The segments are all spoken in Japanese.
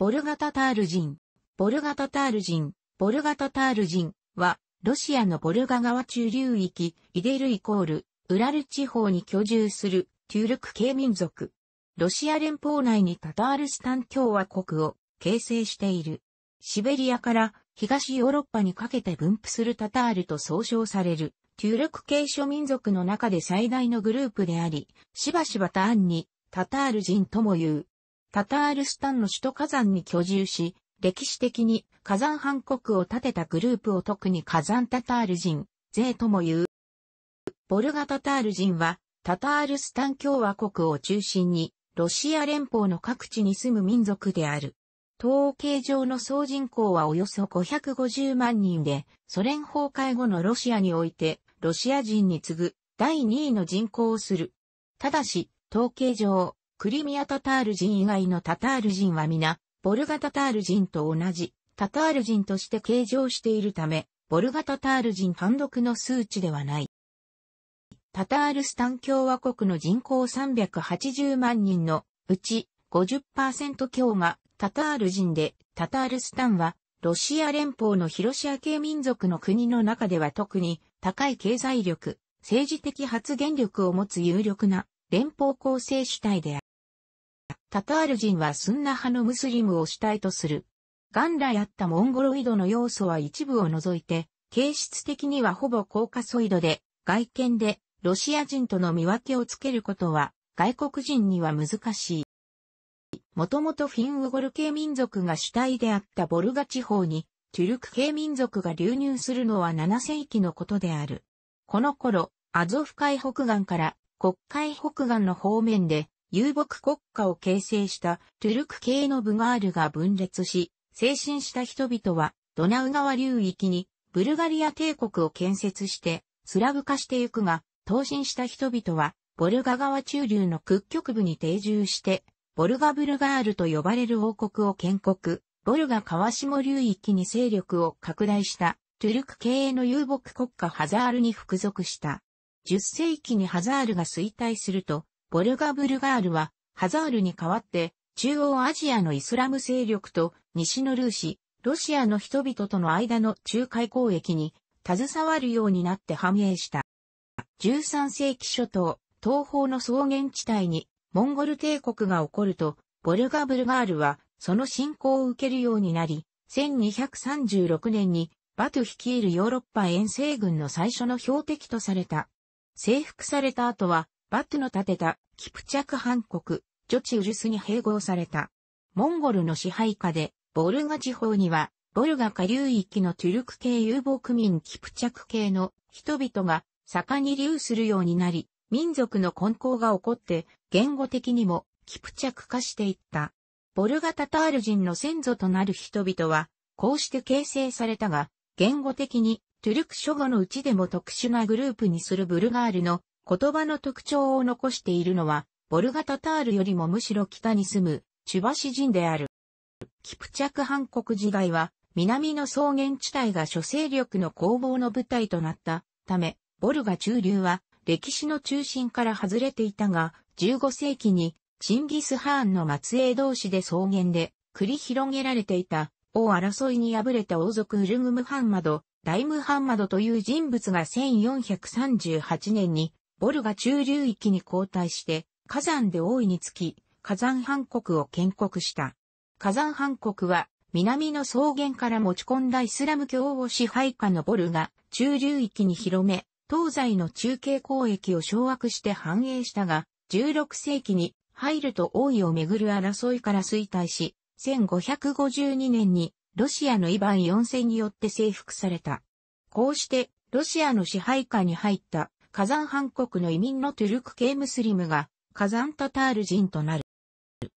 ボルガタタール人、ボルガタタール人、ボルガタタール人は、ロシアのボルガ川中流域、イデルイコール、ウラル地方に居住する、トゥルク系民族。ロシア連邦内にタタールスタン共和国を形成している。シベリアから東ヨーロッパにかけて分布するタタールと総称される、トゥルク系諸民族の中で最大のグループであり、しばしばターンにタタール人とも言う。タタールスタンの首都火山に居住し、歴史的に火山藩国を建てたグループを特に火山タタール人、税とも言う。ボルガタタール人は、タタールスタン共和国を中心に、ロシア連邦の各地に住む民族である。統計上の総人口はおよそ550万人で、ソ連崩壊後のロシアにおいて、ロシア人に次ぐ第2位の人口をする。ただし、統計上、クリミアタタール人以外のタタール人は皆、ボルガタタール人と同じ、タタール人として計上しているため、ボルガタタール人単独の数値ではない。タタールスタン共和国の人口380万人のうち50%強がタタール人で、タタールスタンはロシア連邦の広シア系民族の国の中では特に高い経済力、政治的発言力を持つ有力な連邦構成主体である。タタール人はスンナ派のムスリムを主体とする。元来あったモンゴロイドの要素は一部を除いて、形質的にはほぼコーカソイドで、外見でロシア人との見分けをつけることは外国人には難しい。もともとフィンウゴル系民族が主体であったボルガ地方に、トゥルク系民族が流入するのは7世紀のことである。この頃、アゾフ海北岸から国海北岸の方面で遊牧国家を形成したトゥルク系のブガールが分裂し、精神した人々はドナウ川流域にブルガリア帝国を建設してスラブ化してゆくが、闘神した人々はボルガ川中流の屈曲部に定住して、ボルガブルガールと呼ばれる王国を建国、ボルガ川下流域に勢力を拡大したトゥルク系の遊牧国家ハザールに服属した。10世紀にハザールが衰退すると、ボルガ・ブルガールは、ハザールに代わって、中央アジアのイスラム勢力と西のルーシ、ロシアの人々との間の仲介交易に携わるようになって繁栄した。13世紀初頭、東方の草原地帯にモンゴル帝国が起こると、ボルガ・ブルガールはその侵攻を受けるようになり、1236年にバト率いるヨーロッパ遠征軍の最初の標的とされた。征服された後はバットの建てたキプチャクン国、ジョチウルスに併合された。モンゴルの支配下で、ボルガ地方には、ボルガ下流域のトゥルク系遊牧民キプチャク系の人々が盛んに流するようになり、民族の混交が起こって、言語的にもキプチャク化していった。ボルガタタール人の先祖となる人々は、こうして形成されたが、言語的にトゥルク諸語のうちでも特殊なグループにするブルガールの言葉の特徴を残しているのは、ボルガタタールよりもむしろ北に住む、チュバシ人である。キプチャク韓国時代は、南の草原地帯が諸勢力の攻防の舞台となったため、ボルガ中流は歴史の中心から外れていたが、15世紀にチンギス・ハーンの末裔同士で草原で繰り広げられていた王争いに敗れた王族ウルグムハンマド、大ムハンマドという人物が1438年にボルが中流域に交代して、火山で大いにつき、火山藩国を建国した。火山藩国は、南の草原から持ち込んだイスラム教を支配下のボルが中流域に広め、東西の中継交易を掌握して繁栄したが、16世紀にハイルと王位をめぐる争いから衰退し、1552年にロシアのイヴァン4世によって征服された。こうして、ロシアの支配下に入った火山半国の移民のトゥルク系ムスリムが火山タタール人となる。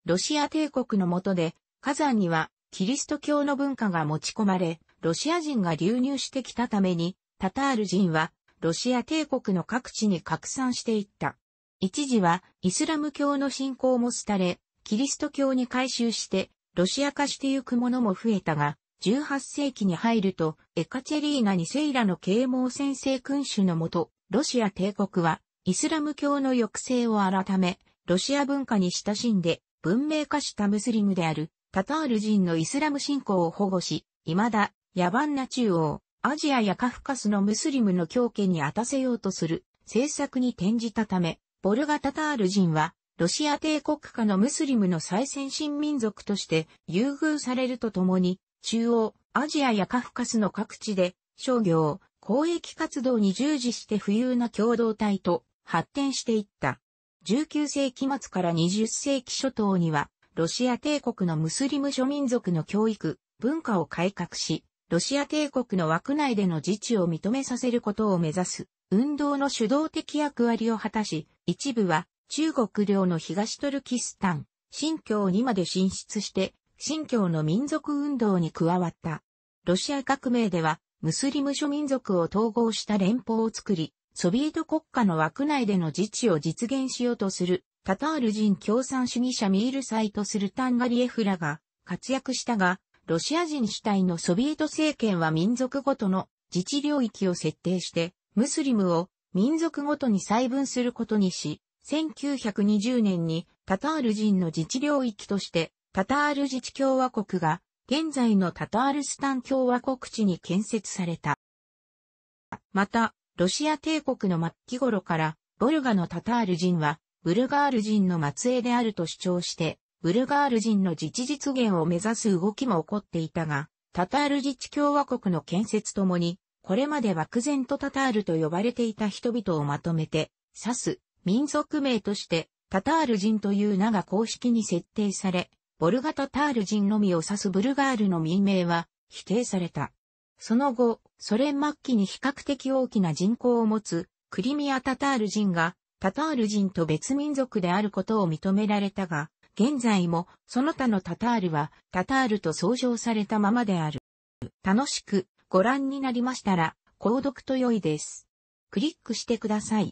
ロシア帝国の下で火山にはキリスト教の文化が持ち込まれ、ロシア人が流入してきたために、タタール人はロシア帝国の各地に拡散していった。一時はイスラム教の信仰も廃れ、キリスト教に改宗して、ロシア化してゆく者も増えたが、18世紀に入ると、エカチェリーナセ世ラの啓蒙先生君主のもと、ロシア帝国は、イスラム教の抑制を改め、ロシア文化に親しんで、文明化したムスリムである、タタール人のイスラム信仰を保護し、未だ、野蛮な中央、アジアやカフカスのムスリムの狂気に当たせようとする政策に転じたため、ボルガ・タタール人は、ロシア帝国下のムスリムの最先進民族として優遇されるとともに、中央、アジアやカフカスの各地で、商業、公益活動に従事して富裕な共同体と発展していった。19世紀末から20世紀初頭には、ロシア帝国のムスリム諸民族の教育、文化を改革し、ロシア帝国の枠内での自治を認めさせることを目指す、運動の主導的役割を果たし、一部は中国領の東トルキスタン、新疆にまで進出して、新疆の民族運動に加わった。ロシア革命では、ムスリム諸民族を統合した連邦を作り、ソビエト国家の枠内での自治を実現しようとする、タタール人共産主義者ミールサイトするタンガリエフらが活躍したが、ロシア人主体のソビエト政権は民族ごとの自治領域を設定して、ムスリムを民族ごとに細分することにし、1920年にタタール人の自治領域として、タタール自治共和国が現在のタタールスタン共和国地に建設された。また、ロシア帝国の末期頃から、ボルガのタタール人は、ブルガール人の末裔であると主張して、ブルガール人の自治実現を目指す動きも起こっていたが、タタール自治共和国の建設ともに、これまで漠然とタタールと呼ばれていた人々をまとめて、指す民族名として、タタール人という名が公式に設定され、ボルガタタール人のみを指すブルガールの民名は否定された。その後、ソ連末期に比較的大きな人口を持つクリミアタタール人がタタール人と別民族であることを認められたが、現在もその他のタタールはタタールと創造されたままである。楽しくご覧になりましたら、購読と良いです。クリックしてください。